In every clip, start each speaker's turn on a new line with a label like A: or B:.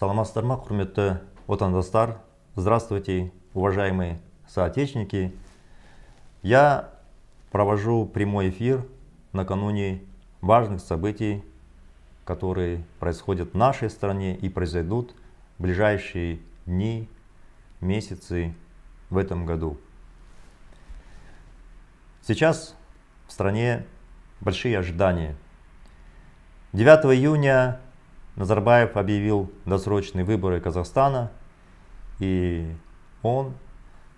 A: Саламатсыздар ма, құрметті отандастар? Здравствуйте, уважаемые соотечественники. Я провожу прямой эфир накануне важных событий, которые происходят в нашей стране и произойдут в ближайшие дни, месяцы в этом году. Сейчас в стране большие ожидания. 9 июня Назарбаев объявил досрочные выборы Казахстана, и он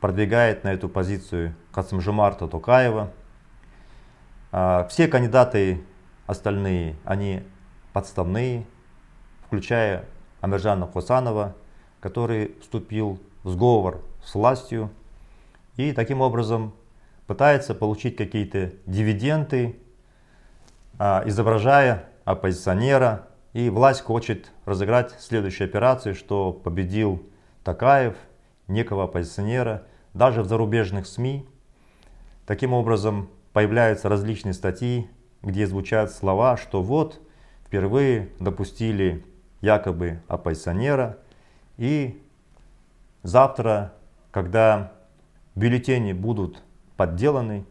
A: продвигает на эту позицию Касымжимарта Токаева. А, все кандидаты остальные, они подставные, включая Амиржана Хусанова, который вступил в сговор с властью и таким образом пытается получить какие-то дивиденды, а, изображая оппозиционера, и власть хочет разыграть следующую операцию, что победил Такаев, некого оппозиционера, даже в зарубежных СМИ. Таким образом, появляются различные статьи, где звучат слова, что вот впервые допустили якобы оппозиционера, и завтра, когда бюллетени будут подделаны,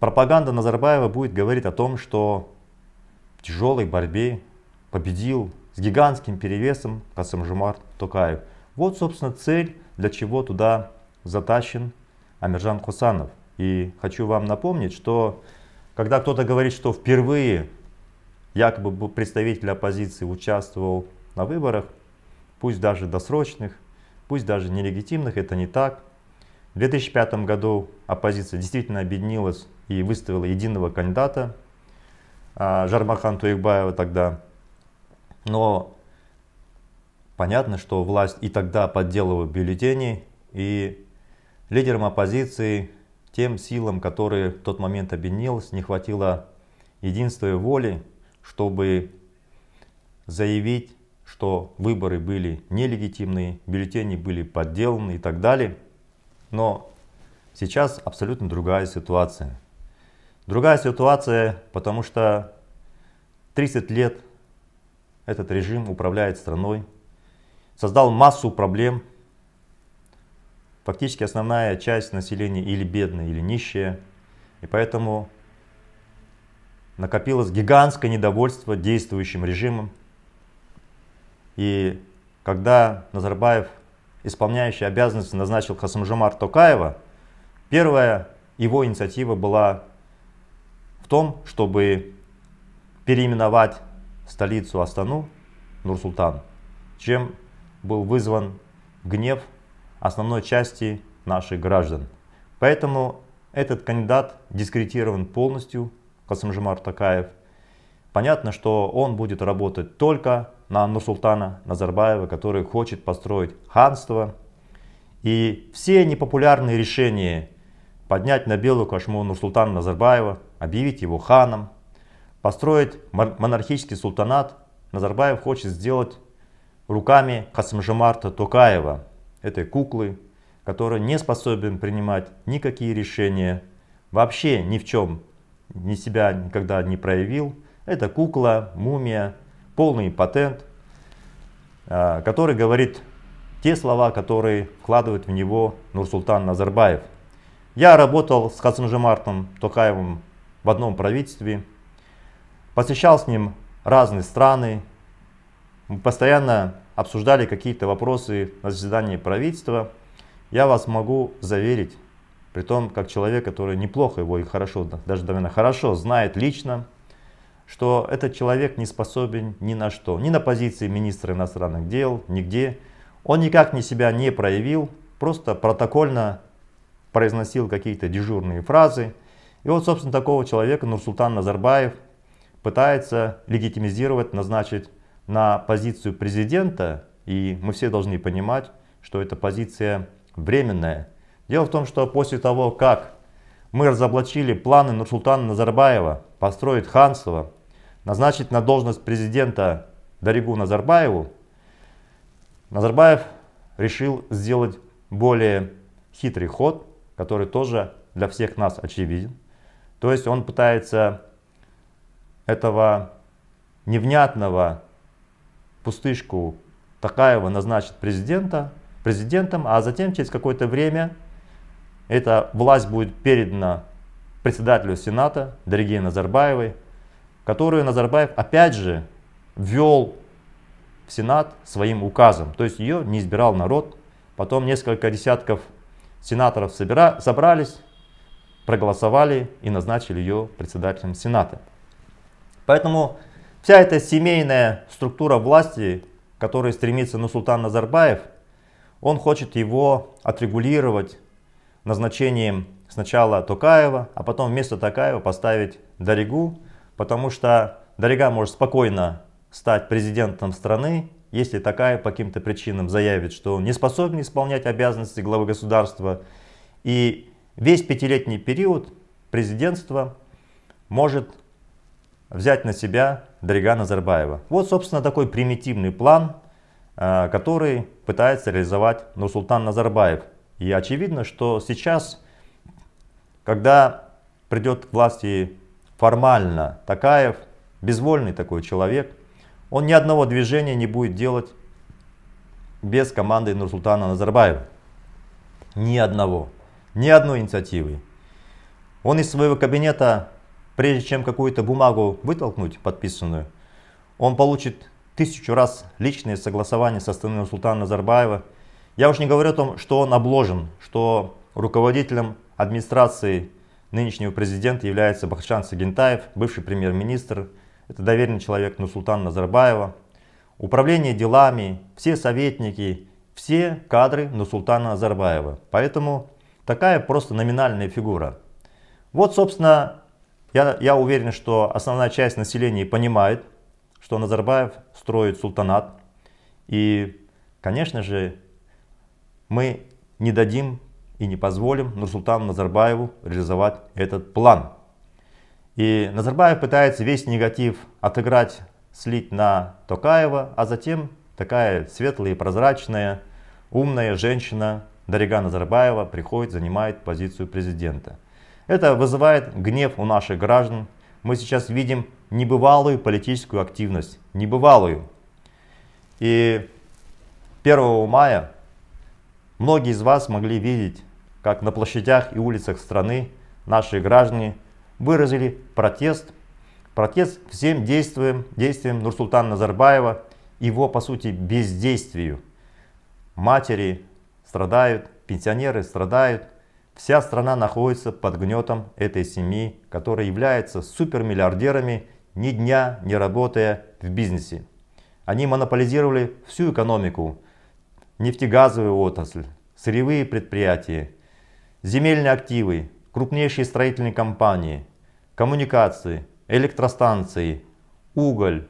A: пропаганда Назарбаева будет говорить о том, что в тяжелой борьбе победил с гигантским перевесом Касымжумар Токаев. Вот, собственно, цель, для чего туда затащен Амиржан Хусанов. И хочу вам напомнить, что когда кто-то говорит, что впервые якобы представитель оппозиции участвовал на выборах, пусть даже досрочных, пусть даже нелегитимных, это не так. В 2005 году оппозиция действительно объединилась и выставила единого кандидата, а, Жармахан Туекбаева тогда но понятно, что власть и тогда подделывала бюллетени, и лидерам оппозиции, тем силам, которые в тот момент объединились, не хватило единства и воли, чтобы заявить, что выборы были нелегитимные, бюллетени были подделаны и так далее. Но сейчас абсолютно другая ситуация. Другая ситуация, потому что 30 лет этот режим управляет страной, создал массу проблем. Фактически основная часть населения или бедная, или нищая. И поэтому накопилось гигантское недовольство действующим режимом. И когда Назарбаев, исполняющий обязанности, назначил Хасамжамар Токаева, первая его инициатива была в том, чтобы переименовать столицу Астану, Нур-Султан, чем был вызван гнев основной части наших граждан. Поэтому этот кандидат дискредитирован полностью, Касымжимар Такаев. Понятно, что он будет работать только на Нурсултана Назарбаева, который хочет построить ханство. И все непопулярные решения поднять на белую кошму Нурсултана Назарбаева, объявить его ханом, построить монархический султанат Назарбаев хочет сделать руками Хасмжамарта Токаева, этой куклы, который не способен принимать никакие решения, вообще ни в чем ни себя никогда не проявил. Это кукла, мумия, полный патент, а, который говорит те слова, которые вкладывает в него Нурсултан Назарбаев. Я работал с Хасанжемартом Токаевым в одном правительстве, посещал с ним разные страны, мы постоянно обсуждали какие-то вопросы на заседании правительства. Я вас могу заверить, при том, как человек, который неплохо его и хорошо, даже довольно хорошо знает лично, что этот человек не способен ни на что, ни на позиции министра иностранных дел, нигде. Он никак не себя не проявил, просто протокольно произносил какие-то дежурные фразы. И вот, собственно, такого человека Нурсултан Назарбаев – пытается легитимизировать, назначить на позицию президента, и мы все должны понимать, что эта позиция временная. Дело в том, что после того, как мы разоблачили планы Нурсултана Назарбаева построить ханство, назначить на должность президента Даригу Назарбаеву, Назарбаев решил сделать более хитрый ход, который тоже для всех нас очевиден. То есть он пытается этого невнятного пустышку Такаева назначит президента, президентом, а затем через какое-то время эта власть будет передана председателю Сената, дорогие Назарбаевой, которую Назарбаев опять же ввел в Сенат своим указом. То есть ее не избирал народ. Потом несколько десятков сенаторов собира, собрались, проголосовали и назначили ее председателем Сената. Поэтому вся эта семейная структура власти, которая стремится на султан Назарбаев, он хочет его отрегулировать назначением сначала Токаева, а потом вместо Токаева поставить Даригу, потому что Дарига может спокойно стать президентом страны, если Токаев по каким-то причинам заявит, что он не способен исполнять обязанности главы государства. И весь пятилетний период президентства может взять на себя Дарига Назарбаева. Вот, собственно, такой примитивный план, э, который пытается реализовать Нурсултан Назарбаев. И очевидно, что сейчас, когда придет к власти формально Такаев, безвольный такой человек, он ни одного движения не будет делать без команды Нурсултана Назарбаева. Ни одного. Ни одной инициативы. Он из своего кабинета прежде чем какую-то бумагу вытолкнуть подписанную, он получит тысячу раз личные согласования со стороны Султана Назарбаева. Я уж не говорю о том, что он обложен, что руководителем администрации нынешнего президента является Бахчан Сагентаев, бывший премьер-министр, это доверенный человек Нусултана Назарбаева. Управление делами, все советники, все кадры Нусултана Назарбаева. Поэтому такая просто номинальная фигура. Вот, собственно, я, я уверен, что основная часть населения понимает, что Назарбаев строит султанат. И, конечно же, мы не дадим и не позволим Нурсултану Назарбаеву реализовать этот план. И Назарбаев пытается весь негатив отыграть, слить на Токаева, а затем такая светлая прозрачная, умная женщина Дарига Назарбаева приходит, занимает позицию президента. Это вызывает гнев у наших граждан. Мы сейчас видим небывалую политическую активность, небывалую. И 1 мая многие из вас могли видеть, как на площадях и улицах страны наши граждане выразили протест, протест всем действиям, действиям Нурсултана Назарбаева, его, по сути, бездействию. Матери страдают, пенсионеры страдают, Вся страна находится под гнетом этой семьи, которая является супермиллиардерами, ни дня не работая в бизнесе. Они монополизировали всю экономику, нефтегазовую отрасль, сырьевые предприятия, земельные активы, крупнейшие строительные компании, коммуникации, электростанции, уголь.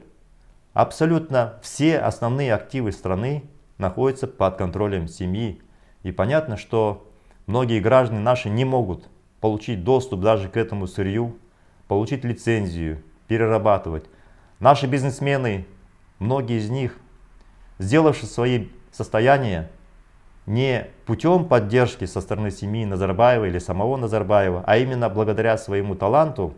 A: Абсолютно все основные активы страны находятся под контролем семьи. И понятно, что Многие граждане наши не могут получить доступ даже к этому сырью, получить лицензию, перерабатывать. Наши бизнесмены, многие из них, сделавши свои состояния не путем поддержки со стороны семьи Назарбаева или самого Назарбаева, а именно благодаря своему таланту,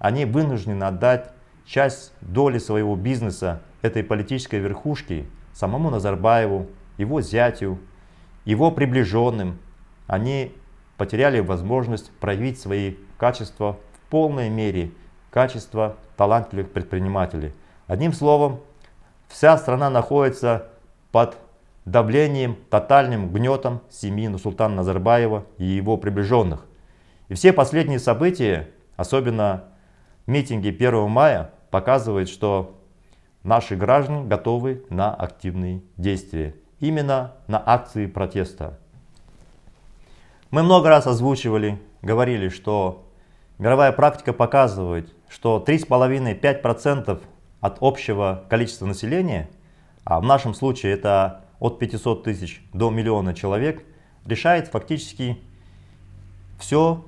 A: они вынуждены отдать часть доли своего бизнеса этой политической верхушки самому Назарбаеву, его зятю, его приближенным, они потеряли возможность проявить свои качества в полной мере, качества талантливых предпринимателей. Одним словом, вся страна находится под давлением, тотальным гнетом семьи Нусултана Назарбаева и его приближенных. И все последние события, особенно митинги 1 мая, показывают, что наши граждане готовы на активные действия, именно на акции протеста. Мы много раз озвучивали, говорили, что мировая практика показывает, что 3,5-5% от общего количества населения, а в нашем случае это от 500 тысяч до миллиона человек, решает фактически все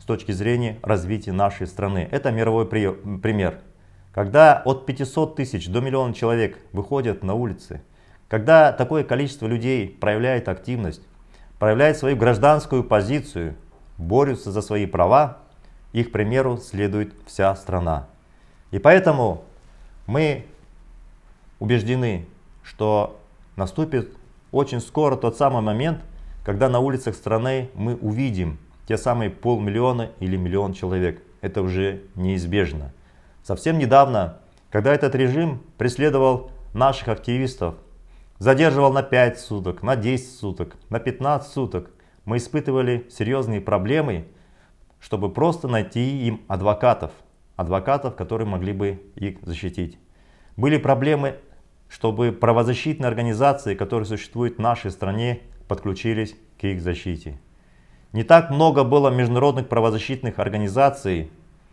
A: с точки зрения развития нашей страны. Это мировой пример. Когда от 500 тысяч до миллиона человек выходят на улицы, когда такое количество людей проявляет активность, проявляют свою гражданскую позицию, борются за свои права, их примеру следует вся страна. И поэтому мы убеждены, что наступит очень скоро тот самый момент, когда на улицах страны мы увидим те самые полмиллиона или миллион человек. Это уже неизбежно. Совсем недавно, когда этот режим преследовал наших активистов, задерживал на 5 суток, на 10 суток, на 15 суток. Мы испытывали серьезные проблемы, чтобы просто найти им адвокатов, адвокатов, которые могли бы их защитить. Были проблемы, чтобы правозащитные организации, которые существуют в нашей стране, подключились к их защите. Не так много было международных правозащитных организаций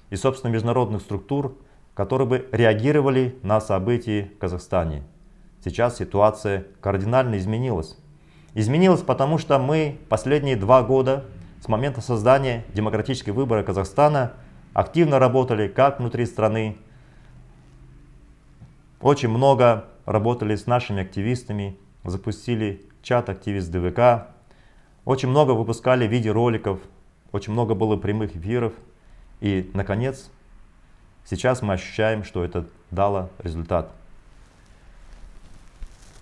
A: и, собственно, международных структур, которые бы реагировали на события в Казахстане сейчас ситуация кардинально изменилась. Изменилась потому, что мы последние два года с момента создания демократических выборов Казахстана активно работали как внутри страны, очень много работали с нашими активистами, запустили чат «Активист ДВК», очень много выпускали видеороликов, очень много было прямых эфиров. И, наконец, сейчас мы ощущаем, что это дало результат.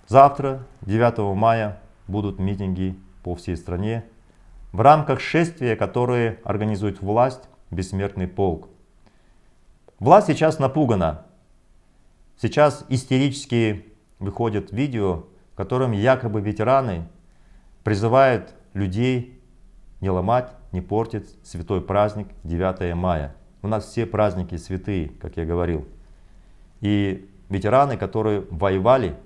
A: Завтра, 9 мая, будут митинги по всей стране в рамках шествия, которое организует власть «Бессмертный полк». Власть сейчас напугана. Сейчас истерически выходят видео, в котором якобы ветераны призывают людей не ломать, не портить святой праздник 9 мая. У нас все праздники святые, как я говорил. И ветераны, которые воевали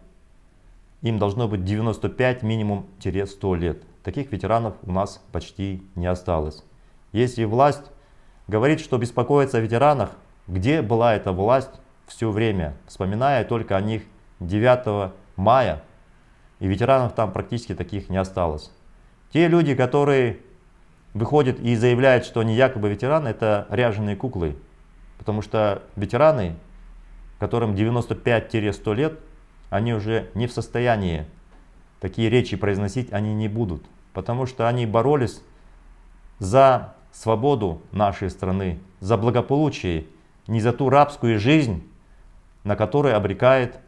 A: им должно быть 95 минимум-100 лет. Таких ветеранов у нас почти не осталось. Если власть говорит, что беспокоится о ветеранах, где была эта власть все время, вспоминая только о них 9 мая, и ветеранов там практически таких не осталось. Те люди, которые выходят и заявляют, что они якобы ветераны, это ряженые куклы, потому что ветераны, которым 95-100 лет, они уже не в состоянии такие речи произносить, они не будут. Потому что они боролись за свободу нашей страны, за благополучие, не за ту рабскую жизнь, на которой обрекает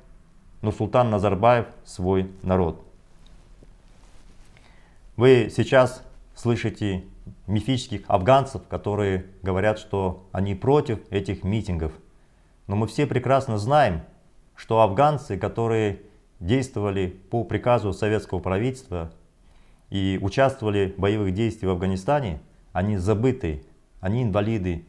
A: Нурсултан Назарбаев свой народ. Вы сейчас слышите мифических афганцев, которые говорят, что они против этих митингов. Но мы все прекрасно знаем, что афганцы, которые действовали по приказу советского правительства и участвовали в боевых действиях в Афганистане, они забыты, они инвалиды,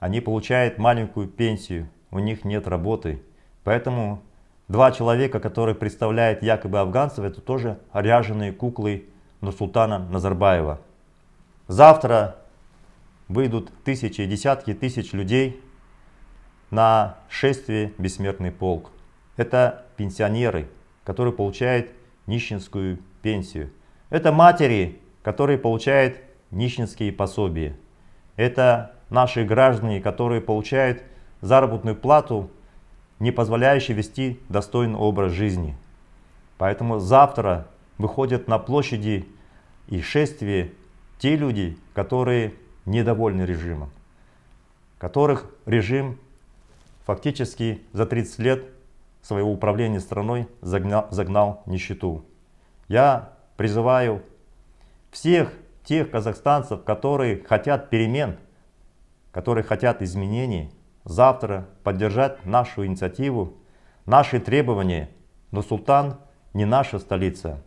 A: они получают маленькую пенсию, у них нет работы. Поэтому два человека, которые представляют якобы афганцев, это тоже ряженые куклы Нурсултана Назарбаева. Завтра выйдут тысячи, десятки тысяч людей на шествие «Бессмертный полк». Это пенсионеры, которые получают нищенскую пенсию. Это матери, которые получают нищенские пособия. Это наши граждане, которые получают заработную плату, не позволяющую вести достойный образ жизни. Поэтому завтра выходят на площади и шествие те люди, которые недовольны режимом, которых режим фактически за 30 лет своего управления страной загнал, загнал нищету. Я призываю всех тех казахстанцев, которые хотят перемен, которые хотят изменений, завтра поддержать нашу инициативу, наши требования. Но Султан не наша столица,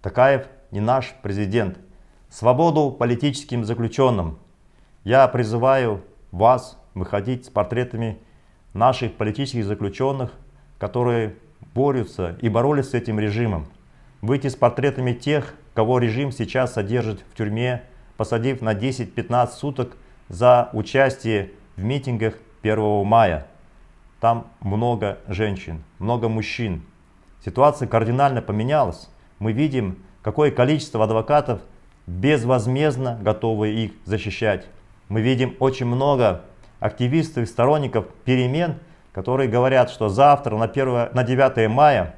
A: Такаев не наш президент. Свободу политическим заключенным. Я призываю вас выходить с портретами наших политических заключенных которые борются и боролись с этим режимом. Выйти с портретами тех, кого режим сейчас содержит в тюрьме, посадив на 10-15 суток за участие в митингах 1 мая. Там много женщин, много мужчин. Ситуация кардинально поменялась. Мы видим, какое количество адвокатов безвозмездно готовы их защищать. Мы видим очень много активистов и сторонников перемен – которые говорят, что завтра на, 1, на 9 мая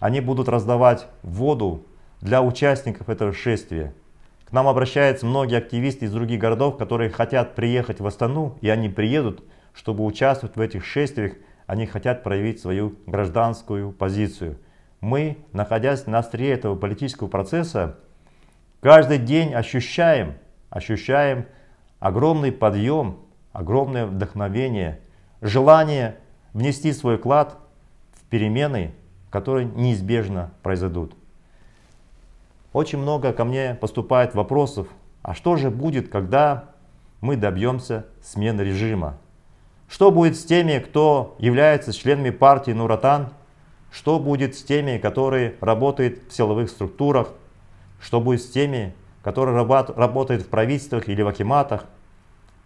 A: они будут раздавать воду для участников этого шествия. К нам обращаются многие активисты из других городов, которые хотят приехать в Астану, и они приедут, чтобы участвовать в этих шествиях, они хотят проявить свою гражданскую позицию. Мы, находясь на острие этого политического процесса, каждый день ощущаем, ощущаем огромный подъем, огромное вдохновение, желание внести свой вклад в перемены, которые неизбежно произойдут. Очень много ко мне поступает вопросов, а что же будет, когда мы добьемся смены режима? Что будет с теми, кто является членами партии Нуратан? Что будет с теми, которые работают в силовых структурах? Что будет с теми, которые работают в правительствах или в акиматах?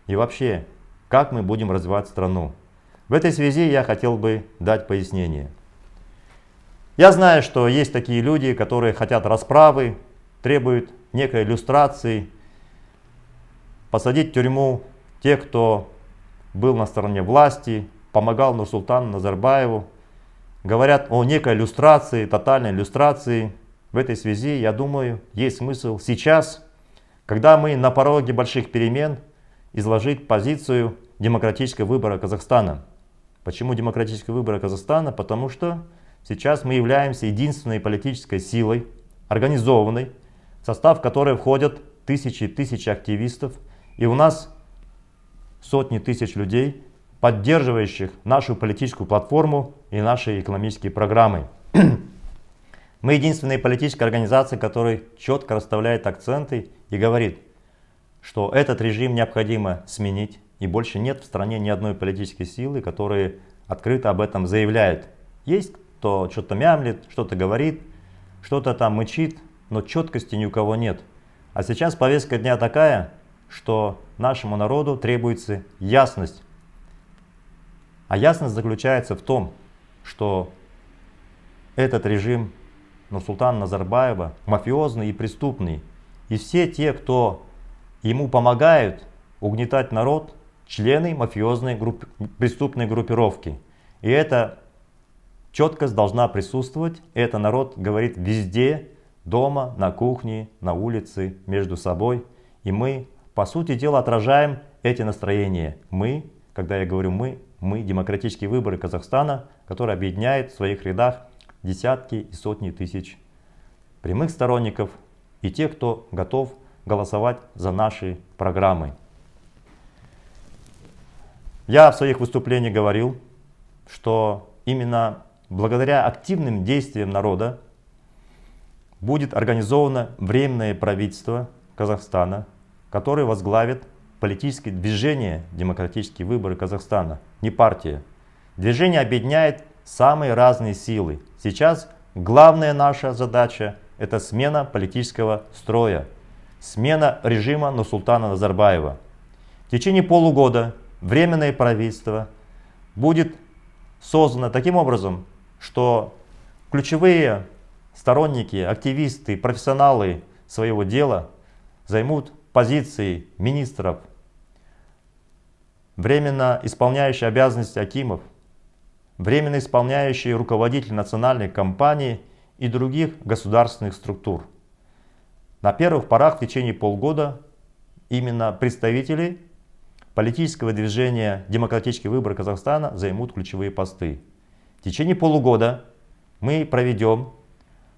A: И вообще, как мы будем развивать страну? В этой связи я хотел бы дать пояснение. Я знаю, что есть такие люди, которые хотят расправы, требуют некой иллюстрации, посадить в тюрьму тех, кто был на стороне власти, помогал Нурсултану Назарбаеву. Говорят о некой иллюстрации, тотальной иллюстрации. В этой связи, я думаю, есть смысл сейчас, когда мы на пороге больших перемен, изложить позицию демократического выбора Казахстана – Почему демократические выборы Казахстана? Потому что сейчас мы являемся единственной политической силой, организованной, в состав которой входят тысячи и тысячи активистов. И у нас сотни тысяч людей, поддерживающих нашу политическую платформу и наши экономические программы. Мы единственная политическая организация, которая четко расставляет акценты и говорит, что этот режим необходимо сменить, и больше нет в стране ни одной политической силы, которая открыто об этом заявляет. Есть кто что-то мямлит, что-то говорит, что-то там мычит, но четкости ни у кого нет. А сейчас повестка дня такая, что нашему народу требуется ясность. А ясность заключается в том, что этот режим но ну, султан Назарбаева мафиозный и преступный. И все те, кто ему помогают угнетать народ, члены мафиозной групп, преступной группировки. И эта четкость должна присутствовать. Это народ говорит везде, дома, на кухне, на улице, между собой. И мы, по сути дела, отражаем эти настроения. Мы, когда я говорю мы, мы демократические выборы Казахстана, который объединяет в своих рядах десятки и сотни тысяч прямых сторонников и тех, кто готов голосовать за наши программы. Я в своих выступлениях говорил, что именно благодаря активным действиям народа будет организовано временное правительство Казахстана, которое возглавит политическое движение «Демократические выборы Казахстана», не партия. Движение объединяет самые разные силы. Сейчас главная наша задача – это смена политического строя, смена режима Нусултана Назарбаева. В течение полугода временное правительство будет создано таким образом, что ключевые сторонники, активисты, профессионалы своего дела займут позиции министров, временно исполняющие обязанности Акимов, временно исполняющие руководитель национальной компании и других государственных структур. На первых порах в течение полгода именно представители политического движения «Демократический выбор Казахстана» займут ключевые посты. В течение полугода мы проведем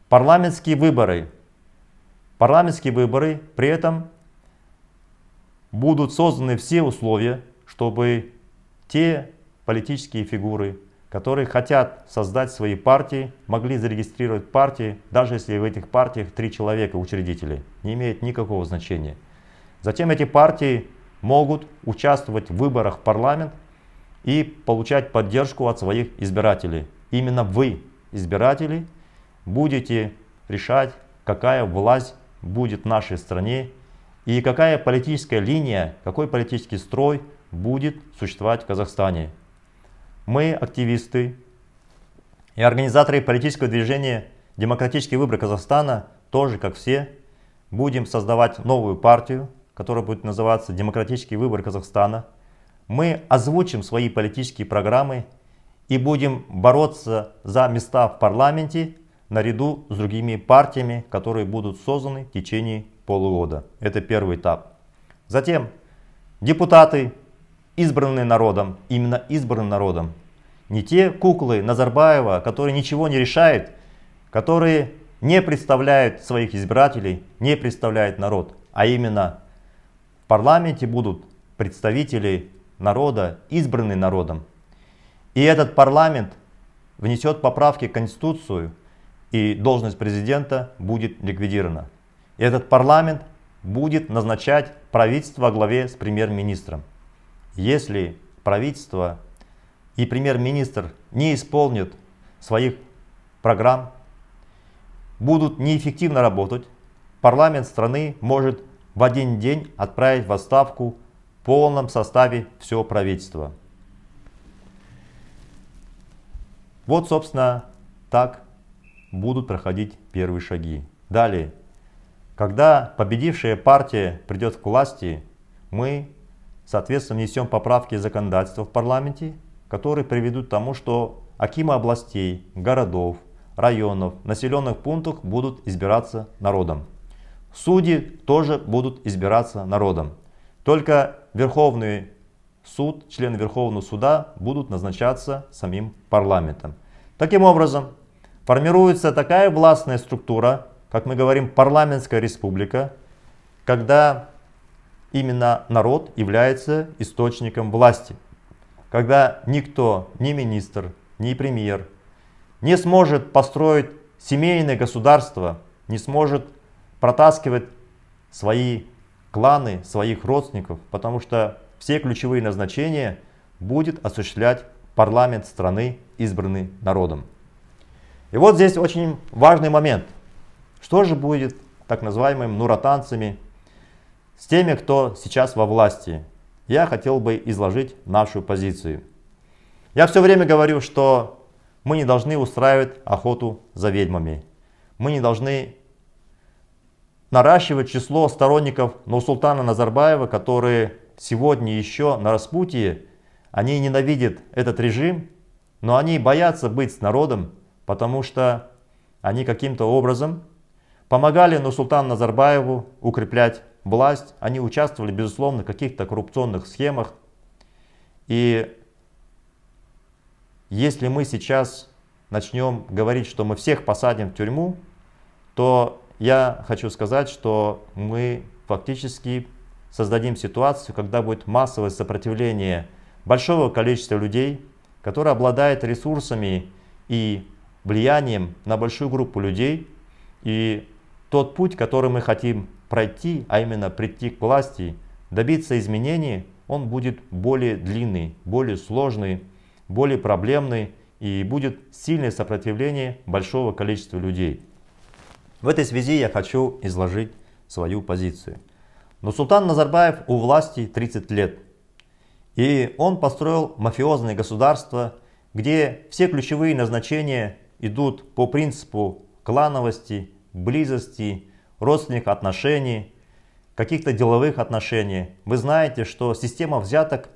A: парламентские выборы. Парламентские выборы при этом будут созданы все условия, чтобы те политические фигуры, которые хотят создать свои партии, могли зарегистрировать партии, даже если в этих партиях три человека, учредители Не имеет никакого значения. Затем эти партии могут участвовать в выборах в парламент и получать поддержку от своих избирателей. Именно вы, избиратели, будете решать, какая власть будет в нашей стране и какая политическая линия, какой политический строй будет существовать в Казахстане. Мы, активисты и организаторы политического движения «Демократические выборы Казахстана», тоже, как все, будем создавать новую партию, которая будет называться «Демократические выборы Казахстана», мы озвучим свои политические программы и будем бороться за места в парламенте наряду с другими партиями, которые будут созданы в течение полугода. Это первый этап. Затем депутаты, избранные народом, именно избранным народом, не те куклы Назарбаева, которые ничего не решают, которые не представляют своих избирателей, не представляют народ, а именно парламенте будут представители народа, избранные народом. И этот парламент внесет поправки в Конституцию, и должность президента будет ликвидирована. И этот парламент будет назначать правительство во главе с премьер-министром. Если правительство и премьер-министр не исполнят своих программ, будут неэффективно работать, парламент страны может в один день отправить в отставку в полном составе все правительство. Вот, собственно, так будут проходить первые шаги. Далее, когда победившая партия придет к власти, мы, соответственно, внесем поправки законодательства в парламенте, которые приведут к тому, что акимы областей, городов, районов, населенных пунктов будут избираться народом. Судьи тоже будут избираться народом. Только Верховный суд, члены Верховного суда будут назначаться самим парламентом. Таким образом, формируется такая властная структура, как мы говорим, парламентская республика, когда именно народ является источником власти. Когда никто, ни министр, ни премьер не сможет построить семейное государство, не сможет протаскивать свои кланы, своих родственников, потому что все ключевые назначения будет осуществлять парламент страны, избранный народом. И вот здесь очень важный момент. Что же будет так называемыми нуратанцами, с теми, кто сейчас во власти? Я хотел бы изложить нашу позицию. Я все время говорю, что мы не должны устраивать охоту за ведьмами. Мы не должны наращивать число сторонников нусултана Назарбаева, которые сегодня еще на распутье, они ненавидят этот режим, но они боятся быть с народом, потому что они каким-то образом помогали нусултану Назарбаеву укреплять власть, они участвовали, безусловно, в каких-то коррупционных схемах. И если мы сейчас начнем говорить, что мы всех посадим в тюрьму, то я хочу сказать, что мы фактически создадим ситуацию, когда будет массовое сопротивление большого количества людей, которые обладают ресурсами и влиянием на большую группу людей. И тот путь, который мы хотим пройти, а именно прийти к власти, добиться изменений, он будет более длинный, более сложный, более проблемный и будет сильное сопротивление большого количества людей. В этой связи я хочу изложить свою позицию. Но Султан Назарбаев у власти 30 лет. И он построил мафиозное государство, где все ключевые назначения идут по принципу клановости, близости, родственных отношений, каких-то деловых отношений. Вы знаете, что система взяток,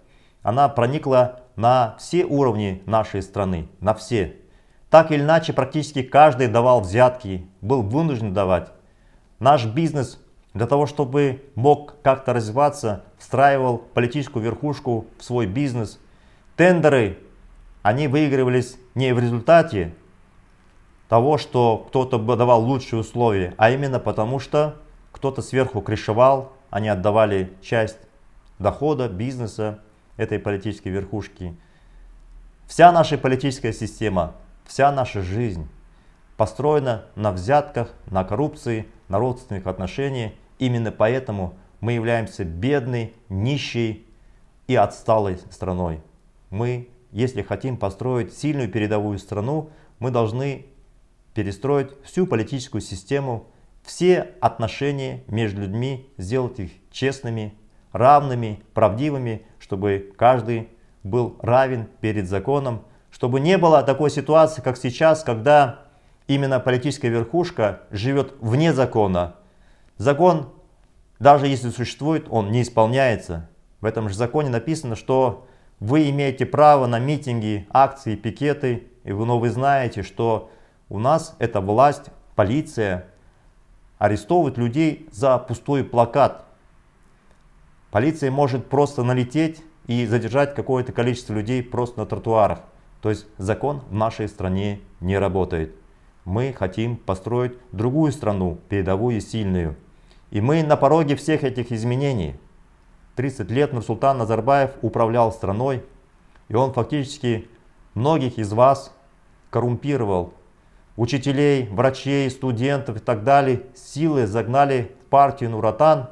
A: она проникла на все уровни нашей страны, на все. Так или иначе, практически каждый давал взятки, был вынужден давать. Наш бизнес для того, чтобы мог как-то развиваться, встраивал политическую верхушку в свой бизнес. Тендеры, они выигрывались не в результате того, что кто-то давал лучшие условия, а именно потому, что кто-то сверху крышевал, они отдавали часть дохода, бизнеса этой политической верхушки. Вся наша политическая система Вся наша жизнь построена на взятках, на коррупции, на родственных отношениях. Именно поэтому мы являемся бедной, нищей и отсталой страной. Мы, если хотим построить сильную передовую страну, мы должны перестроить всю политическую систему, все отношения между людьми, сделать их честными, равными, правдивыми, чтобы каждый был равен перед законом, чтобы не было такой ситуации, как сейчас, когда именно политическая верхушка живет вне закона. Закон, даже если существует, он не исполняется. В этом же законе написано, что вы имеете право на митинги, акции, пикеты, и вы, но вы знаете, что у нас эта власть, полиция, арестовывает людей за пустой плакат. Полиция может просто налететь и задержать какое-то количество людей просто на тротуарах. То есть закон в нашей стране не работает. Мы хотим построить другую страну, передовую и сильную. И мы на пороге всех этих изменений. 30 лет Нурсултан Назарбаев управлял страной, и он фактически многих из вас коррумпировал. Учителей, врачей, студентов и так далее силы загнали в партию Нуратан,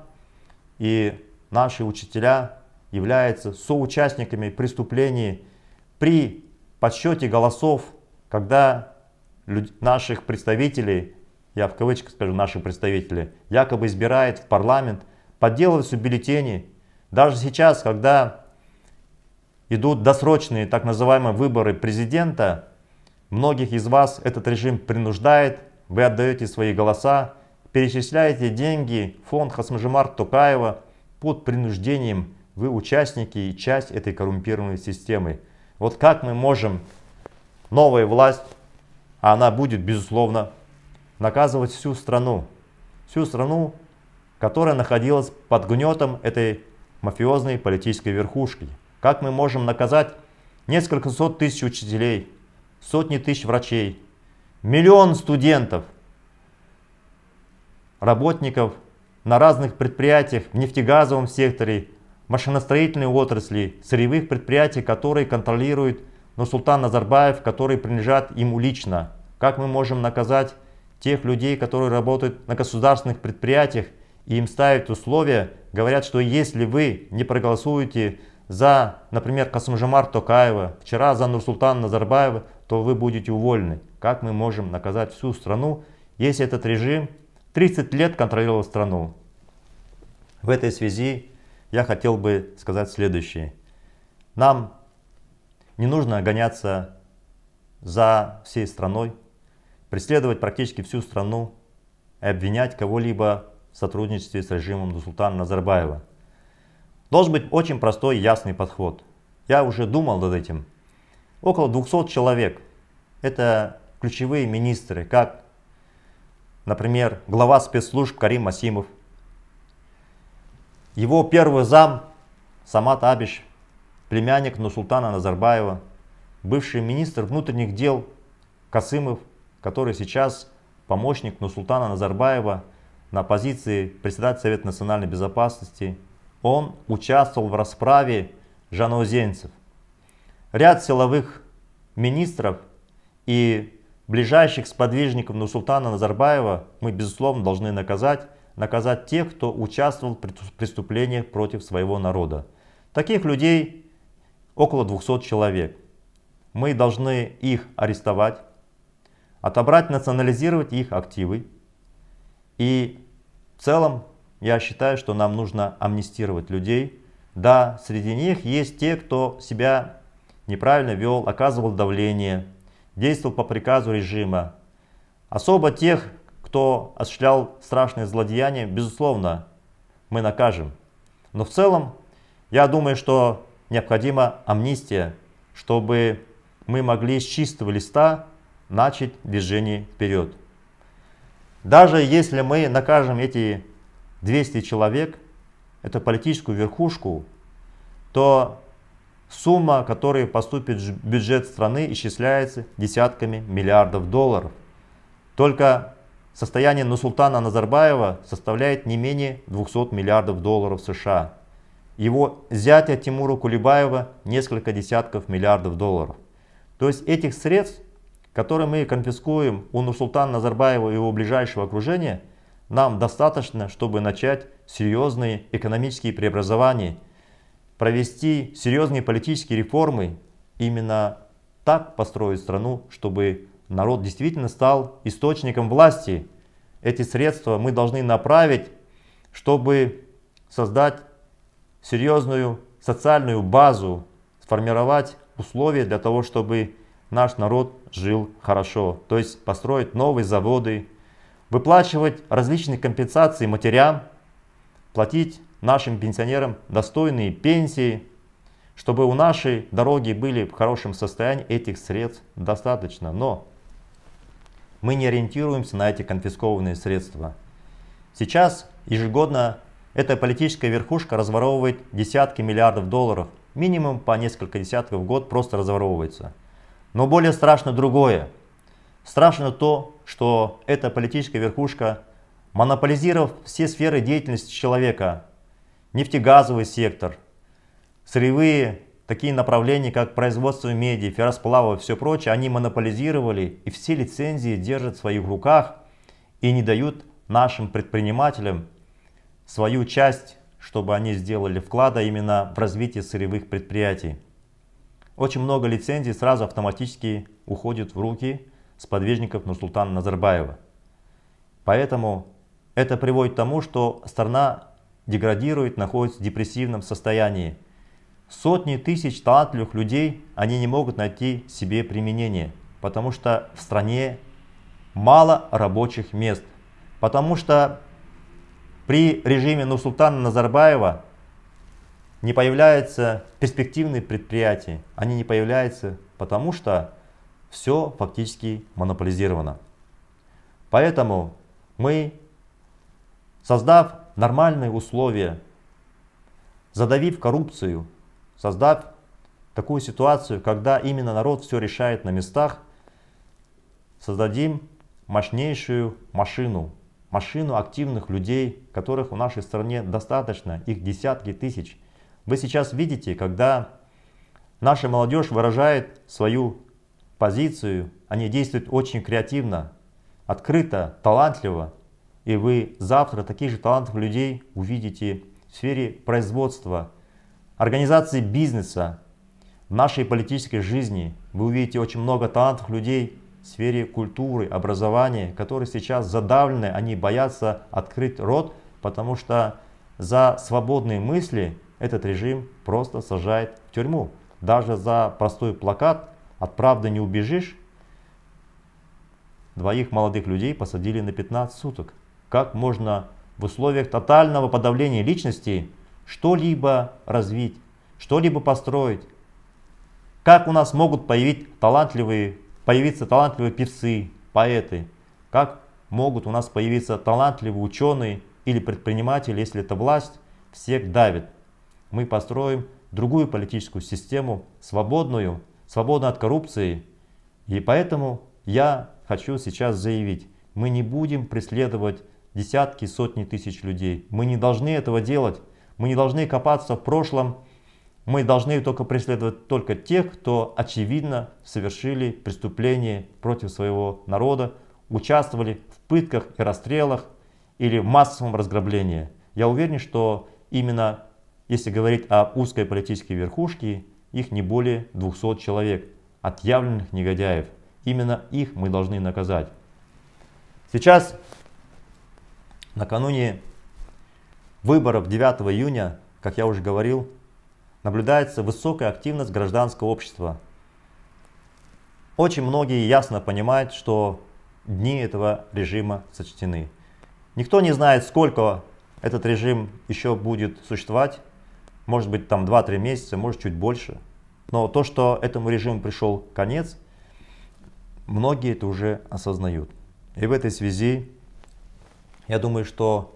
A: и наши учителя являются соучастниками преступлений при подсчете голосов, когда наших представителей, я в кавычках скажу, наши представители, якобы избирает в парламент, подделываются бюллетени. Даже сейчас, когда идут досрочные так называемые выборы президента, многих из вас этот режим принуждает, вы отдаете свои голоса, перечисляете деньги в фонд Хасмажимар Тукаева под принуждением, вы участники и часть этой коррумпированной системы. Вот как мы можем новая власть, а она будет, безусловно, наказывать всю страну. Всю страну, которая находилась под гнетом этой мафиозной политической верхушки. Как мы можем наказать несколько сот тысяч учителей, сотни тысяч врачей, миллион студентов, работников на разных предприятиях, в нефтегазовом секторе, машиностроительной отрасли, сырьевых предприятий, которые контролирует Нурсултан Назарбаев, которые принадлежат ему лично. Как мы можем наказать тех людей, которые работают на государственных предприятиях и им ставят условия, говорят, что если вы не проголосуете за, например, Касымжамар Токаева, вчера за Нурсултан Назарбаева, то вы будете уволены. Как мы можем наказать всю страну, если этот режим 30 лет контролировал страну? В этой связи я хотел бы сказать следующее. Нам не нужно гоняться за всей страной, преследовать практически всю страну и обвинять кого-либо в сотрудничестве с режимом Нусултана Назарбаева. Должен быть очень простой и ясный подход. Я уже думал над этим. Около 200 человек. Это ключевые министры, как, например, глава спецслужб Карим Масимов, его первый зам Самат Абиш, племянник Нусултана Назарбаева, бывший министр внутренних дел Касымов, который сейчас помощник Нусултана Назарбаева на позиции председателя Совета национальной безопасности, он участвовал в расправе жанаузенцев. Ряд силовых министров и ближайших сподвижников Нусултана Назарбаева мы, безусловно, должны наказать наказать тех, кто участвовал в преступлениях против своего народа. Таких людей около 200 человек. Мы должны их арестовать, отобрать, национализировать их активы. И в целом я считаю, что нам нужно амнистировать людей. Да, среди них есть те, кто себя неправильно вел, оказывал давление, действовал по приказу режима. Особо тех кто осуществлял страшные злодеяния, безусловно, мы накажем. Но в целом, я думаю, что необходима амнистия, чтобы мы могли с чистого листа начать движение вперед. Даже если мы накажем эти 200 человек, эту политическую верхушку, то сумма, которая поступит в бюджет страны, исчисляется десятками миллиардов долларов. Только Состояние Нусултана Назарбаева составляет не менее 200 миллиардов долларов США. Его зятя Тимура Кулебаева несколько десятков миллиардов долларов. То есть этих средств, которые мы конфискуем у Нурсултана Назарбаева и его ближайшего окружения, нам достаточно, чтобы начать серьезные экономические преобразования, провести серьезные политические реформы, именно так построить страну, чтобы народ действительно стал источником власти. Эти средства мы должны направить, чтобы создать серьезную социальную базу, сформировать условия для того, чтобы наш народ жил хорошо. То есть построить новые заводы, выплачивать различные компенсации матерям, платить нашим пенсионерам достойные пенсии, чтобы у нашей дороги были в хорошем состоянии, этих средств достаточно. Но мы не ориентируемся на эти конфискованные средства. Сейчас ежегодно эта политическая верхушка разворовывает десятки миллиардов долларов, минимум по несколько десятков в год просто разворовывается. Но более страшно другое. Страшно то, что эта политическая верхушка, монополизировав все сферы деятельности человека, нефтегазовый сектор, сырьевые такие направления, как производство меди, ферросплава и все прочее, они монополизировали и все лицензии держат в своих руках и не дают нашим предпринимателям свою часть, чтобы они сделали вклада именно в развитие сырьевых предприятий. Очень много лицензий сразу автоматически уходит в руки сподвижников Нурсултана Назарбаева. Поэтому это приводит к тому, что страна деградирует, находится в депрессивном состоянии. Сотни тысяч талантливых людей, они не могут найти себе применение, потому что в стране мало рабочих мест, потому что при режиме Нурсултана Назарбаева не появляются перспективные предприятия, они не появляются, потому что все фактически монополизировано. Поэтому мы, создав нормальные условия, задавив коррупцию, создав такую ситуацию, когда именно народ все решает на местах, создадим мощнейшую машину, машину активных людей, которых в нашей стране достаточно, их десятки тысяч. Вы сейчас видите, когда наша молодежь выражает свою позицию, они действуют очень креативно, открыто, талантливо, и вы завтра таких же талантливых людей увидите в сфере производства, организации бизнеса, в нашей политической жизни. Вы увидите очень много талантов людей в сфере культуры, образования, которые сейчас задавлены, они боятся открыть рот, потому что за свободные мысли этот режим просто сажает в тюрьму. Даже за простой плакат «От правды не убежишь» двоих молодых людей посадили на 15 суток. Как можно в условиях тотального подавления личности что-либо развить, что-либо построить. Как у нас могут появить талантливые, появиться талантливые певцы, поэты? Как могут у нас появиться талантливые ученые или предприниматели, если эта власть всех давит? Мы построим другую политическую систему, свободную, свободную от коррупции. И поэтому я хочу сейчас заявить, мы не будем преследовать десятки, сотни тысяч людей. Мы не должны этого делать. Мы не должны копаться в прошлом, мы должны только преследовать только тех, кто очевидно совершили преступление против своего народа, участвовали в пытках и расстрелах или массовом разграблении. Я уверен, что именно если говорить о узкой политической верхушке, их не более 200 человек, отъявленных негодяев. Именно их мы должны наказать. Сейчас, накануне выборов 9 июня, как я уже говорил, наблюдается высокая активность гражданского общества. Очень многие ясно понимают, что дни этого режима сочтены. Никто не знает, сколько этот режим еще будет существовать. Может быть, там 2-3 месяца, может, чуть больше. Но то, что этому режиму пришел конец, многие это уже осознают. И в этой связи, я думаю, что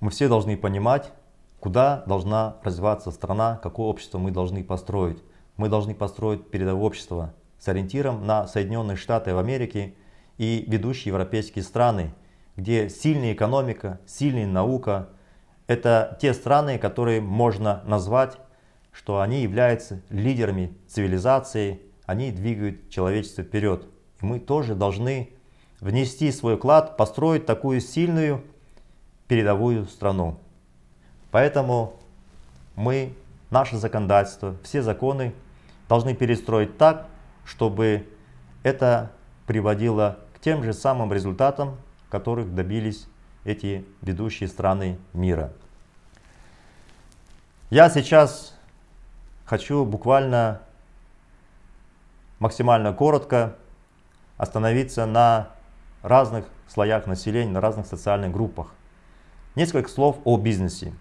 A: мы все должны понимать, куда должна развиваться страна, какое общество мы должны построить. Мы должны построить передовое общество с ориентиром на Соединенные Штаты в Америке и ведущие европейские страны, где сильная экономика, сильная наука – это те страны, которые можно назвать, что они являются лидерами цивилизации, они двигают человечество вперед. И мы тоже должны внести свой вклад, построить такую сильную передовую страну. Поэтому мы, наше законодательство, все законы должны перестроить так, чтобы это приводило к тем же самым результатам, которых добились эти ведущие страны мира. Я сейчас хочу буквально максимально коротко остановиться на разных слоях населения, на разных социальных группах. Несколько слов о бизнесе.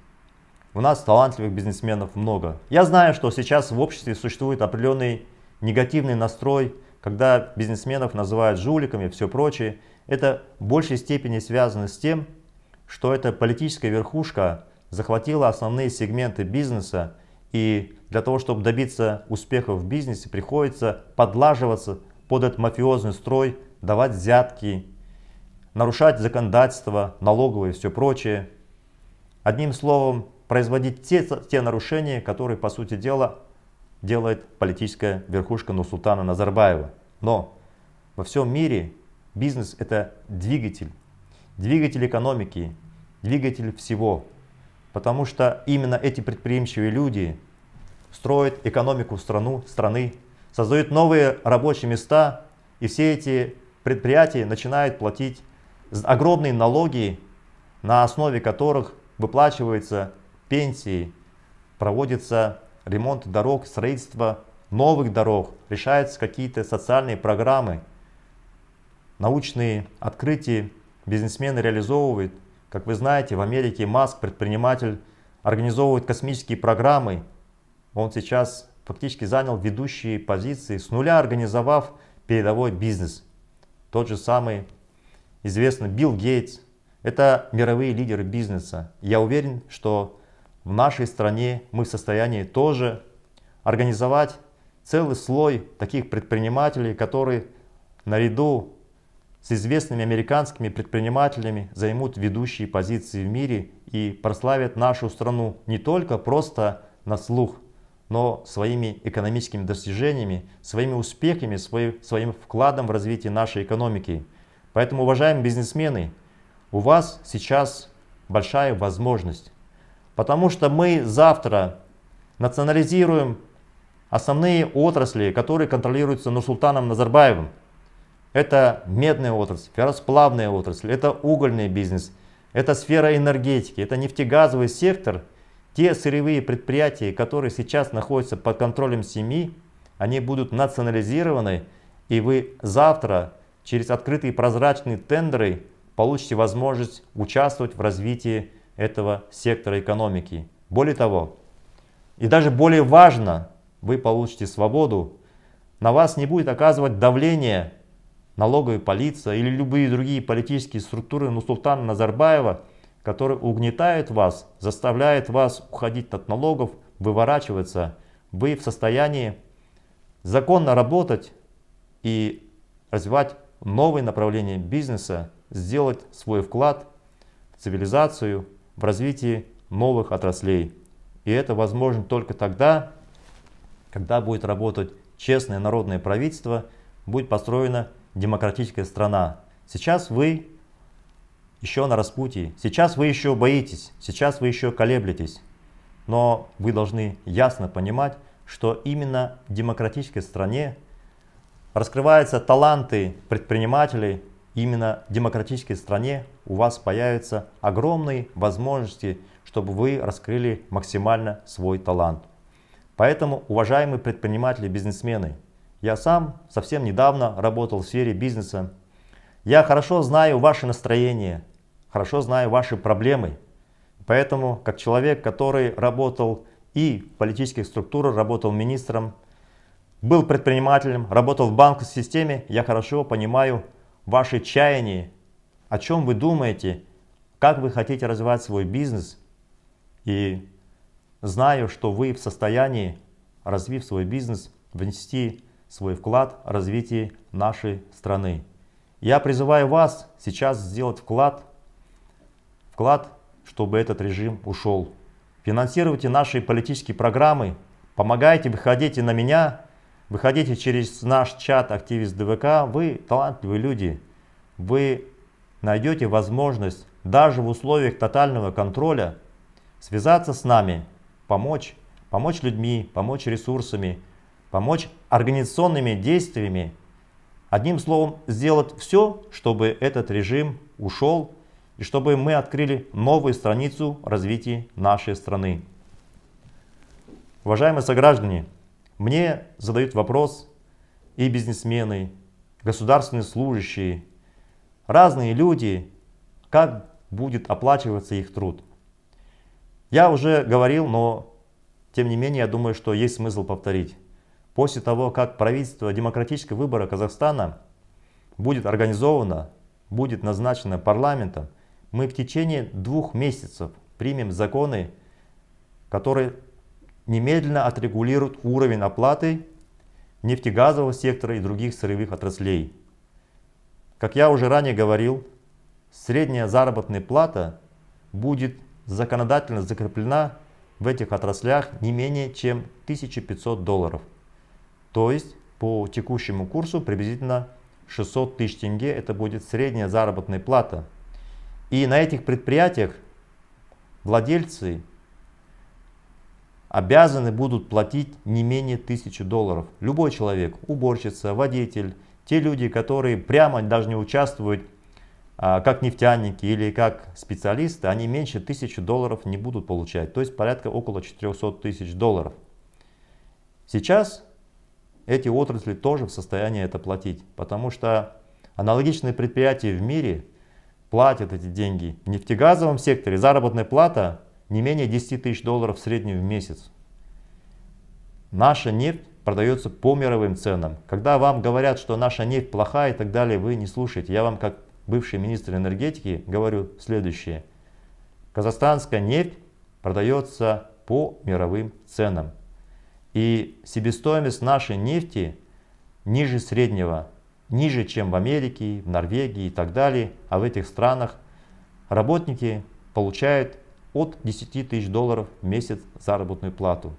A: У нас талантливых бизнесменов много. Я знаю, что сейчас в обществе существует определенный негативный настрой, когда бизнесменов называют жуликами и все прочее. Это в большей степени связано с тем, что эта политическая верхушка захватила основные сегменты бизнеса, и для того, чтобы добиться успеха в бизнесе, приходится подлаживаться под этот мафиозный строй, давать взятки нарушать законодательство, налоговые и все прочее. Одним словом, производить те, те нарушения, которые, по сути дела, делает политическая верхушка Нурсултана Назарбаева. Но во всем мире бизнес это двигатель, двигатель экономики, двигатель всего. Потому что именно эти предприимчивые люди строят экономику страну, страны, создают новые рабочие места, и все эти предприятия начинают платить огромные налоги, на основе которых выплачиваются пенсии, проводится ремонт дорог, строительство новых дорог, решаются какие-то социальные программы, научные открытия бизнесмены реализовывают. Как вы знаете, в Америке Маск, предприниматель, организовывает космические программы. Он сейчас фактически занял ведущие позиции, с нуля организовав передовой бизнес. Тот же самый известно Билл Гейтс. Это мировые лидеры бизнеса. Я уверен, что в нашей стране мы в состоянии тоже организовать целый слой таких предпринимателей, которые наряду с известными американскими предпринимателями займут ведущие позиции в мире и прославят нашу страну не только просто на слух, но своими экономическими достижениями, своими успехами, своим, своим вкладом в развитие нашей экономики. Поэтому, уважаемые бизнесмены, у вас сейчас большая возможность. Потому что мы завтра национализируем основные отрасли, которые контролируются Нурсултаном Назарбаевым. Это медная отрасль, ферросплавная отрасль, это угольный бизнес, это сфера энергетики, это нефтегазовый сектор. Те сырьевые предприятия, которые сейчас находятся под контролем семьи, они будут национализированы, и вы завтра через открытые прозрачные тендеры получите возможность участвовать в развитии этого сектора экономики. Более того, и даже более важно, вы получите свободу, на вас не будет оказывать давление налоговая полиция или любые другие политические структуры Нусултана Назарбаева, которые угнетают вас, заставляют вас уходить от налогов, выворачиваться. Вы в состоянии законно работать и развивать новые направления бизнеса, сделать свой вклад в цивилизацию, в развитие новых отраслей. И это возможно только тогда, когда будет работать честное народное правительство, будет построена демократическая страна. Сейчас вы еще на распутии, сейчас вы еще боитесь, сейчас вы еще колеблетесь. Но вы должны ясно понимать, что именно в демократической стране раскрываются таланты предпринимателей, именно в демократической стране у вас появятся огромные возможности, чтобы вы раскрыли максимально свой талант. Поэтому, уважаемые предприниматели, бизнесмены, я сам совсем недавно работал в сфере бизнеса. Я хорошо знаю ваше настроение, хорошо знаю ваши проблемы. Поэтому, как человек, который работал и в политических структурах, работал министром, был предпринимателем, работал в банковской системе, я хорошо понимаю ваши чаяния, о чем вы думаете, как вы хотите развивать свой бизнес. И знаю, что вы в состоянии, развив свой бизнес, внести свой вклад в развитие нашей страны. Я призываю вас сейчас сделать вклад, вклад, чтобы этот режим ушел. Финансируйте наши политические программы, помогайте, выходите на меня, Выходите через наш чат «Активист ДВК». Вы талантливые люди. Вы найдете возможность даже в условиях тотального контроля связаться с нами, помочь, помочь людьми, помочь ресурсами, помочь организационными действиями. Одним словом, сделать все, чтобы этот режим ушел и чтобы мы открыли новую страницу развития нашей страны. Уважаемые сограждане, мне задают вопрос и бизнесмены, государственные служащие, разные люди, как будет оплачиваться их труд. Я уже говорил, но тем не менее я думаю, что есть смысл повторить. После того, как правительство демократического выбора Казахстана будет организовано, будет назначено парламентом, мы в течение двух месяцев примем законы, которые немедленно отрегулируют уровень оплаты нефтегазового сектора и других сырьевых отраслей. Как я уже ранее говорил, средняя заработная плата будет законодательно закреплена в этих отраслях не менее чем 1500 долларов. То есть по текущему курсу приблизительно 600 тысяч тенге это будет средняя заработная плата. И на этих предприятиях владельцы обязаны будут платить не менее 1000 долларов. Любой человек, уборщица, водитель, те люди, которые прямо даже не участвуют а, как нефтяники или как специалисты, они меньше 1000 долларов не будут получать, то есть порядка около 400 тысяч долларов. Сейчас эти отрасли тоже в состоянии это платить, потому что аналогичные предприятия в мире платят эти деньги. В нефтегазовом секторе заработная плата не менее 10 тысяч долларов в среднем в месяц. Наша нефть продается по мировым ценам. Когда вам говорят, что наша нефть плохая и так далее, вы не слушаете. Я вам как бывший министр энергетики говорю следующее. Казахстанская нефть продается по мировым ценам. И себестоимость нашей нефти ниже среднего, ниже, чем в Америке, в Норвегии и так далее. А в этих странах работники получают от 10 тысяч долларов в месяц заработную плату.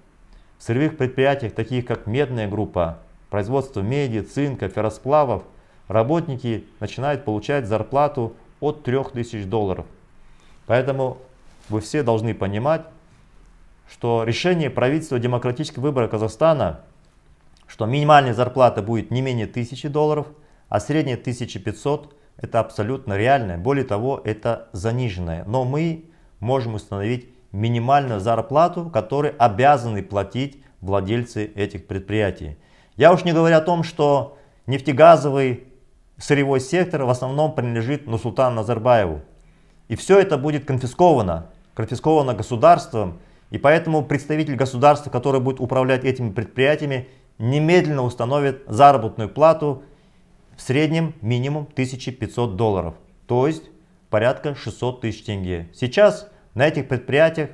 A: В сырьевых предприятиях, таких как медная группа, производство меди, цинка, ферросплавов, работники начинают получать зарплату от 3 тысяч долларов. Поэтому вы все должны понимать, что решение правительства демократического выбора Казахстана, что минимальная зарплата будет не менее 1000 долларов, а средняя 1500, это абсолютно реальное. Более того, это заниженное. Но мы можем установить минимальную зарплату, которую обязаны платить владельцы этих предприятий. Я уж не говорю о том, что нефтегазовый сырьевой сектор в основном принадлежит Нусултану Назарбаеву. И все это будет конфисковано, конфисковано государством. И поэтому представитель государства, который будет управлять этими предприятиями, немедленно установит заработную плату в среднем минимум 1500 долларов. То есть порядка 600 тысяч тенге. Сейчас на этих предприятиях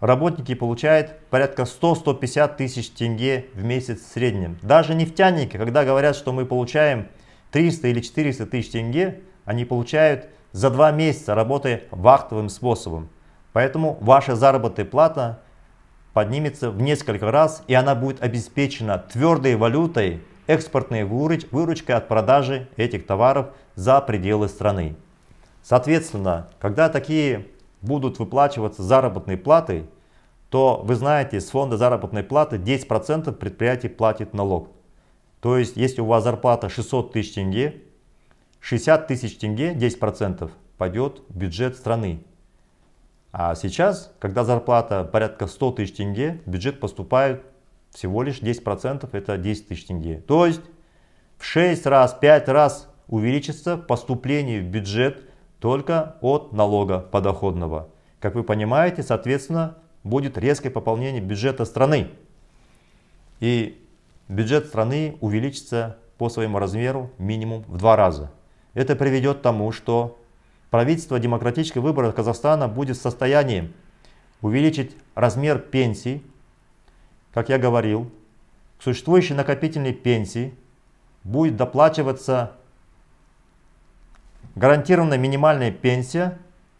A: работники получают порядка 100-150 тысяч тенге в месяц в среднем. Даже нефтяники, когда говорят, что мы получаем 300 или 400 тысяч тенге, они получают за два месяца работы вахтовым способом. Поэтому ваша заработная плата поднимется в несколько раз, и она будет обеспечена твердой валютой, экспортной выручкой от продажи этих товаров за пределы страны. Соответственно, когда такие будут выплачиваться заработные платы, то вы знаете, с фонда заработной платы 10% предприятий платит налог. То есть, если у вас зарплата 600 тысяч тенге, 60 тысяч тенге, 10% пойдет в бюджет страны. А сейчас, когда зарплата порядка 100 тысяч тенге, в бюджет поступает всего лишь 10%, это 10 тысяч тенге. То есть в 6 раз, 5 раз увеличится поступление в бюджет только от налога подоходного. Как вы понимаете, соответственно, будет резкое пополнение бюджета страны. И бюджет страны увеличится по своему размеру минимум в два раза. Это приведет к тому, что правительство демократических выборов Казахстана будет в состоянии увеличить размер пенсий, как я говорил, к существующей накопительной пенсии будет доплачиваться гарантированная минимальная пенсия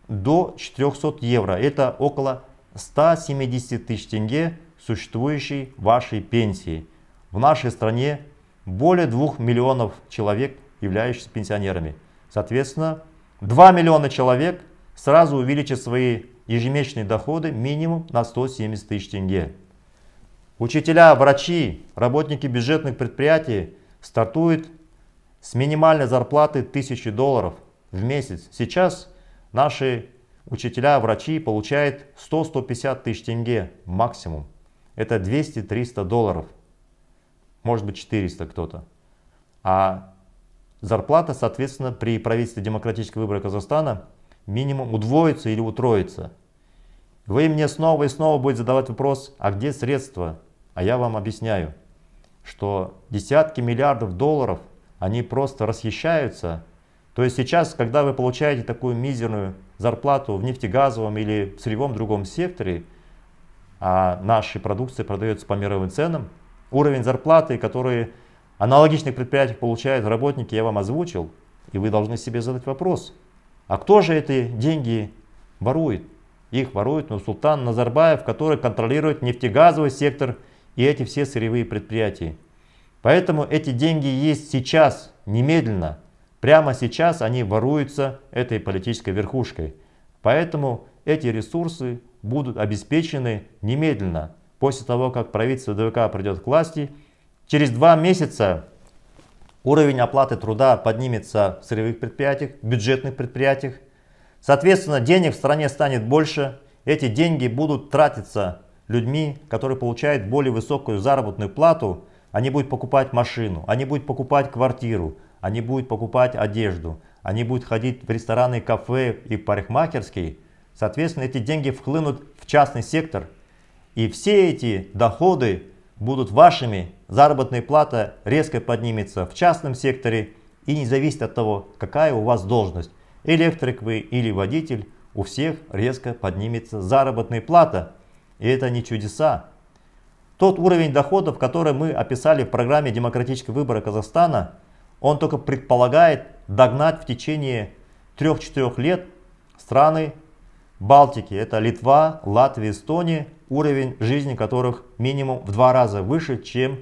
A: до 400 евро. Это около 170 тысяч тенге существующей вашей пенсии. В нашей стране более 2 миллионов человек, являющихся пенсионерами. Соответственно, 2 миллиона человек сразу увеличат свои ежемесячные доходы минимум на 170 тысяч тенге. Учителя, врачи, работники бюджетных предприятий стартуют с минимальной зарплаты 1000 долларов в месяц. Сейчас наши учителя, врачи получают 100-150 тысяч тенге максимум. Это 200-300 долларов, может быть 400 кто-то. А зарплата, соответственно, при правительстве демократического выбора Казахстана минимум удвоится или утроится. Вы мне снова и снова будете задавать вопрос, а где средства? А я вам объясняю, что десятки миллиардов долларов они просто расхищаются. То есть сейчас, когда вы получаете такую мизерную зарплату в нефтегазовом или в сырьевом другом секторе, а наши продукции продаются по мировым ценам, уровень зарплаты, который аналогичных предприятий получают работники, я вам озвучил, и вы должны себе задать вопрос, а кто же эти деньги ворует? Их ворует ну султан Назарбаев, который контролирует нефтегазовый сектор и эти все сырьевые предприятия. Поэтому эти деньги есть сейчас, немедленно. Прямо сейчас они воруются этой политической верхушкой. Поэтому эти ресурсы будут обеспечены немедленно. После того, как правительство ДВК придет к власти, через два месяца уровень оплаты труда поднимется в сырьевых предприятиях, в бюджетных предприятиях. Соответственно, денег в стране станет больше. Эти деньги будут тратиться людьми, которые получают более высокую заработную плату, они будут покупать машину, они будут покупать квартиру, они будут покупать одежду, они будут ходить в рестораны, кафе и парикмахерские. Соответственно, эти деньги вхлынут в частный сектор. И все эти доходы будут вашими, заработная плата резко поднимется в частном секторе и не зависит от того, какая у вас должность, электрик вы или водитель, у всех резко поднимется заработная плата. И это не чудеса, тот уровень доходов, который мы описали в программе демократического выбора Казахстана, он только предполагает догнать в течение 3-4 лет страны Балтики. Это Литва, Латвия, Эстония, уровень жизни которых минимум в два раза выше, чем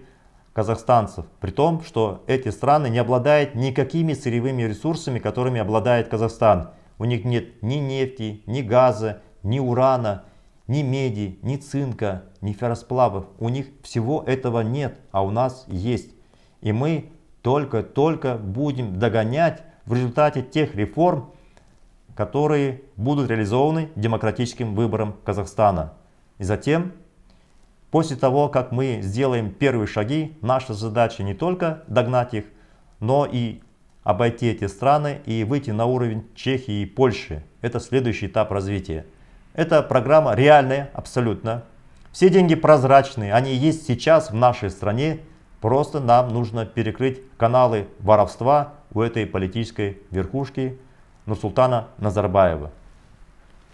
A: казахстанцев. При том, что эти страны не обладают никакими сырьевыми ресурсами, которыми обладает Казахстан. У них нет ни нефти, ни газа, ни урана, ни меди, ни цинка, ни ферросплавов. У них всего этого нет, а у нас есть. И мы только-только будем догонять в результате тех реформ, которые будут реализованы демократическим выбором Казахстана. И затем, после того, как мы сделаем первые шаги, наша задача не только догнать их, но и обойти эти страны и выйти на уровень Чехии и Польши. Это следующий этап развития. Эта программа реальная абсолютно. Все деньги прозрачные, они есть сейчас в нашей стране. Просто нам нужно перекрыть каналы воровства у этой политической верхушки Нурсултана Назарбаева.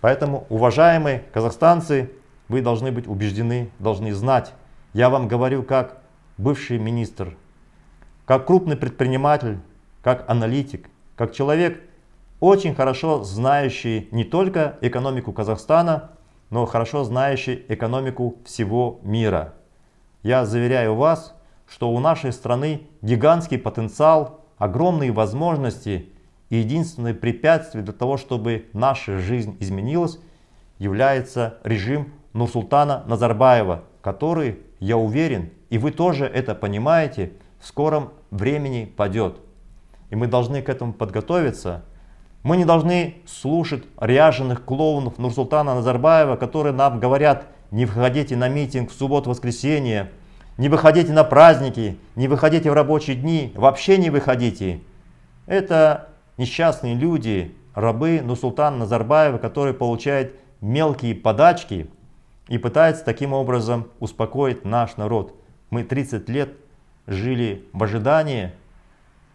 A: Поэтому, уважаемые казахстанцы, вы должны быть убеждены, должны знать. Я вам говорю как бывший министр, как крупный предприниматель, как аналитик, как человек, очень хорошо знающий не только экономику Казахстана, но хорошо знающий экономику всего мира. Я заверяю вас, что у нашей страны гигантский потенциал, огромные возможности и единственное препятствие для того, чтобы наша жизнь изменилась, является режим Нурсултана Назарбаева, который, я уверен, и вы тоже это понимаете, в скором времени падет. И мы должны к этому подготовиться – мы не должны слушать ряженых клоунов Нурсултана Назарбаева, которые нам говорят, не выходите на митинг в субботу-воскресенье, не выходите на праздники, не выходите в рабочие дни, вообще не выходите. Это несчастные люди, рабы Нусултана Назарбаева, который получает мелкие подачки и пытается таким образом успокоить наш народ. Мы 30 лет жили в ожидании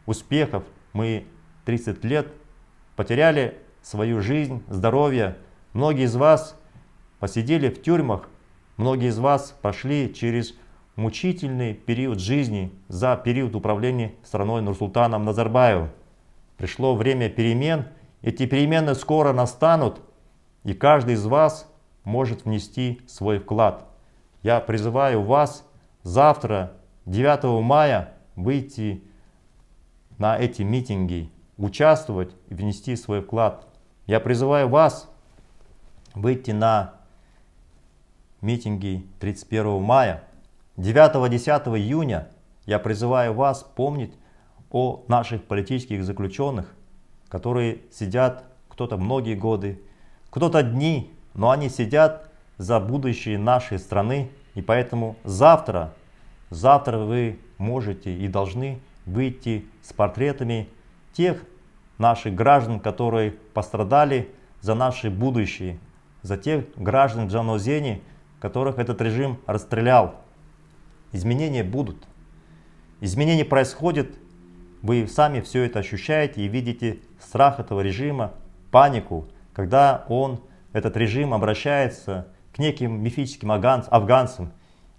A: успехов, мы 30 лет потеряли свою жизнь, здоровье. Многие из вас посидели в тюрьмах, многие из вас прошли через мучительный период жизни за период управления страной Нурсултаном Назарбаевым. Пришло время перемен, эти перемены скоро настанут, и каждый из вас может внести свой вклад. Я призываю вас завтра, 9 мая, выйти на эти митинги участвовать и внести свой вклад. Я призываю вас выйти на митинги 31 мая. 9-10 июня я призываю вас помнить о наших политических заключенных, которые сидят кто-то многие годы, кто-то дни, но они сидят за будущее нашей страны. И поэтому завтра, завтра вы можете и должны выйти с портретами тех наших граждан, которые пострадали за наше будущее, за тех граждан Джанозени, которых этот режим расстрелял. Изменения будут. Изменения происходят, вы сами все это ощущаете и видите страх этого режима, панику, когда он, этот режим обращается к неким мифическим афганцам,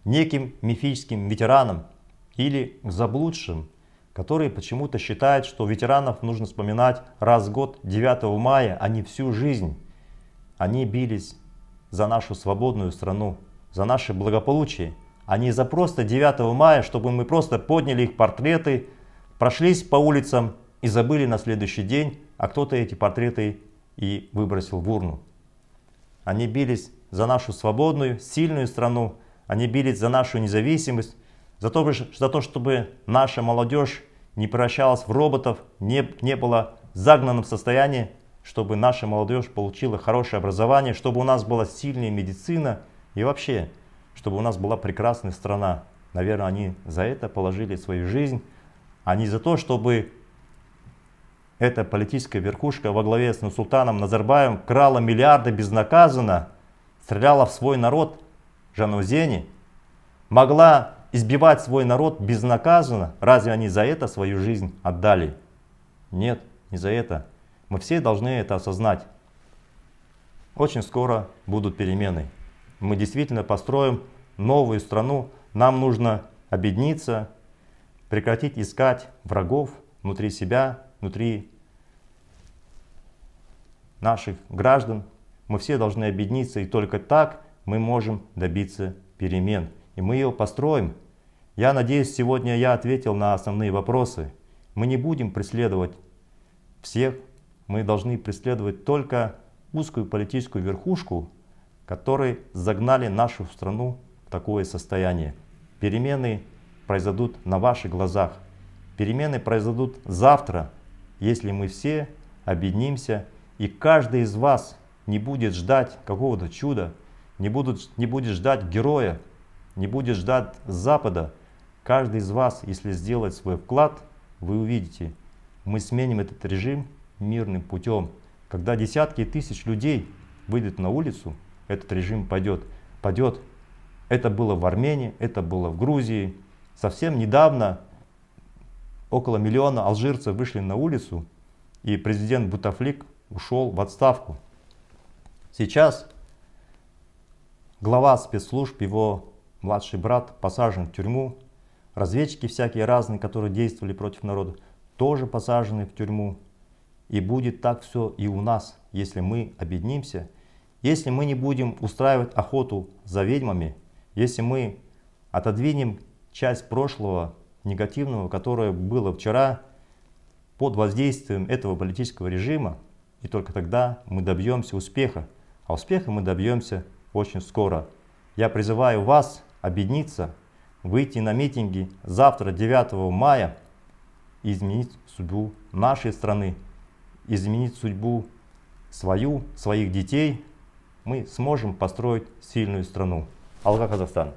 A: неким мифическим ветеранам или к заблудшим которые почему-то считают, что ветеранов нужно вспоминать раз в год 9 мая, а не всю жизнь. Они бились за нашу свободную страну, за наше благополучие, а не за просто 9 мая, чтобы мы просто подняли их портреты, прошлись по улицам и забыли на следующий день, а кто-то эти портреты и выбросил в урну. Они бились за нашу свободную, сильную страну, они бились за нашу независимость, за то, за то чтобы наша молодежь не превращалось в роботов, не, не было загнанном состоянии, чтобы наша молодежь получила хорошее образование, чтобы у нас была сильная медицина и вообще, чтобы у нас была прекрасная страна. Наверное, они за это положили свою жизнь, а не за то, чтобы эта политическая верхушка во главе с Нусултаном Назарбаевым крала миллиарды безнаказанно, стреляла в свой народ Жанузени, могла избивать свой народ безнаказанно, разве они за это свою жизнь отдали? Нет, не за это. Мы все должны это осознать. Очень скоро будут перемены. Мы действительно построим новую страну. Нам нужно объединиться, прекратить искать врагов внутри себя, внутри наших граждан. Мы все должны объединиться, и только так мы можем добиться перемен и мы ее построим. Я надеюсь, сегодня я ответил на основные вопросы. Мы не будем преследовать всех, мы должны преследовать только узкую политическую верхушку, которые загнали нашу страну в такое состояние. Перемены произойдут на ваших глазах. Перемены произойдут завтра, если мы все объединимся, и каждый из вас не будет ждать какого-то чуда, не, будут, не будет ждать героя, не будет ждать Запада. Каждый из вас, если сделать свой вклад, вы увидите, мы сменим этот режим мирным путем. Когда десятки тысяч людей выйдут на улицу, этот режим пойдет. Пойдет. Это было в Армении, это было в Грузии. Совсем недавно около миллиона алжирцев вышли на улицу, и президент Бутафлик ушел в отставку. Сейчас глава спецслужб его младший брат посажен в тюрьму, разведчики всякие разные, которые действовали против народа, тоже посажены в тюрьму. И будет так все и у нас, если мы объединимся, если мы не будем устраивать охоту за ведьмами, если мы отодвинем часть прошлого негативного, которое было вчера под воздействием этого политического режима, и только тогда мы добьемся успеха. А успеха мы добьемся очень скоро. Я призываю вас объединиться, выйти на митинги завтра, 9 мая, и изменить судьбу нашей страны, изменить судьбу свою, своих детей, мы сможем построить сильную страну. Алга Казахстан.